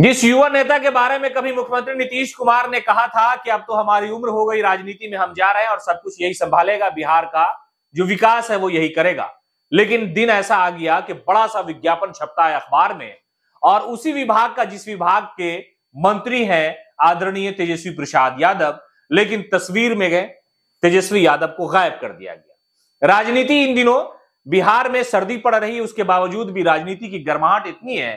जिस युवा नेता के बारे में कभी मुख्यमंत्री नीतीश कुमार ने कहा था कि अब तो हमारी उम्र हो गई राजनीति में हम जा रहे हैं और सब कुछ यही संभालेगा बिहार का जो विकास है वो यही करेगा लेकिन दिन ऐसा आ गया कि बड़ा सा विज्ञापन छपता है अखबार में और उसी विभाग का जिस विभाग के मंत्री हैं आदरणीय तेजस्वी प्रसाद यादव लेकिन तस्वीर में गए तेजस्वी यादव को गायब कर दिया गया राजनीति इन दिनों बिहार में सर्दी पड़ रही उसके बावजूद भी राजनीति की गर्माहट इतनी है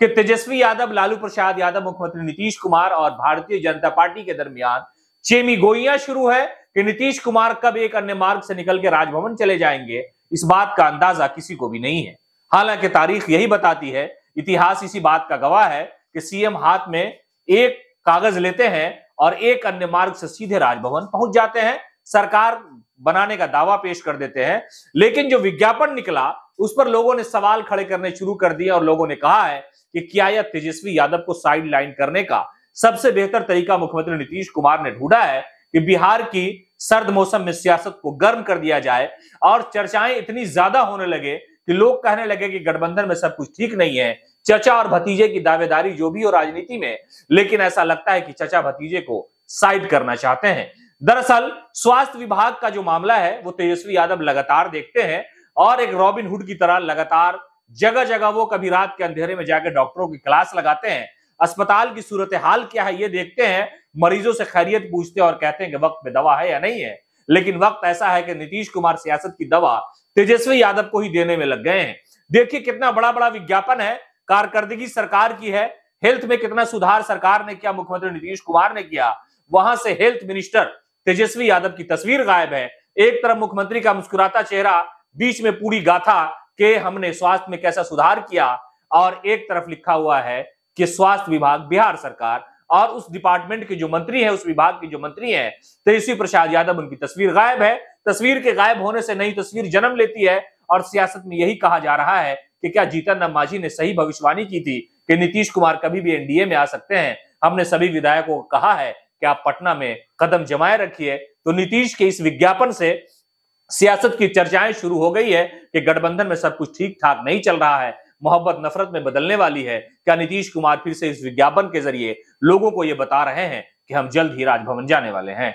कि तेजस्वी यादव लालू प्रसाद यादव मुख्यमंत्री नीतीश कुमार और भारतीय जनता पार्टी के दरमियान चेमी गोइया शुरू है कि नीतीश कुमार कब एक अन्य मार्ग से निकल के राजभवन चले जाएंगे इस बात का अंदाजा किसी को भी नहीं है हालांकि तारीख यही बताती है इतिहास इसी बात का गवाह है कि सीएम हाथ में एक कागज लेते हैं और एक अन्य मार्ग से सीधे राजभवन पहुंच जाते हैं सरकार बनाने का दावा पेश कर देते हैं लेकिन जो विज्ञापन निकला उस पर लोगों ने सवाल खड़े करने शुरू कर दिए और लोगों ने कहा है कि क्या यह तेजस्वी यादव को साइड लाइन करने का सबसे बेहतर तरीका मुख्यमंत्री नीतीश कुमार ने ढूंढा है कि बिहार की सर्द मौसम में सियासत को गर्म कर दिया जाए और चर्चाएं इतनी ज्यादा होने लगे कि लोग कहने लगे कि गठबंधन में सब कुछ ठीक नहीं है चचा और भतीजे की दावेदारी जो भी हो राजनीति में लेकिन ऐसा लगता है कि चचा भतीजे को साइड करना चाहते हैं दरअसल स्वास्थ्य विभाग का जो मामला है वो तेजस्वी यादव लगातार देखते हैं और एक रॉबिन हुड की तरह लगातार जगह जगह वो कभी रात के अंधेरे में जाकर डॉक्टरों की क्लास लगाते हैं अस्पताल की सूरत हाल क्या है ये देखते हैं मरीजों से खैरियत पूछते हैं और कहते हैं कि वक्त में दवा है या नहीं है लेकिन वक्त ऐसा है कि नीतीश कुमार सियासत की दवा तेजस्वी यादव को ही देने में लग गए हैं देखिए कितना बड़ा बड़ा विज्ञापन है कारकर्दगी सरकार की है हेल्थ में कितना सुधार सरकार ने किया मुख्यमंत्री नीतीश कुमार ने किया वहां से हेल्थ मिनिस्टर तेजस्वी यादव की तस्वीर गायब है एक तरफ मुख्यमंत्री का मुस्कुराता चेहरा बीच में पूरी गाथा कि हमने स्वास्थ्य में कैसा सुधार किया और एक तरफ लिखा हुआ है कि स्वास्थ्य विभाग बिहार सरकार और उस डिपार्टमेंट के जो मंत्री है उस विभाग के जो मंत्री है तेजस्वी प्रसाद यादव उनकी तस्वीर गायब है तस्वीर के गायब होने से नई तस्वीर जन्म लेती है और सियासत में यही कहा जा रहा है कि क्या जीतन राम मांझी ने सही भविष्यवाणी की थी कि नीतीश कुमार कभी भी एनडीए में आ सकते हैं हमने सभी विधायकों को कहा है कि आप पटना में कदम जमाए रखिए तो नीतीश के इस विज्ञापन से सियासत की चर्चाएं शुरू हो गई है कि गठबंधन में सब कुछ ठीक ठाक नहीं चल रहा है मोहब्बत नफरत में बदलने वाली है क्या नीतीश कुमार फिर से इस विज्ञापन के जरिए लोगों को ये बता रहे हैं कि हम जल्द ही राजभवन जाने वाले हैं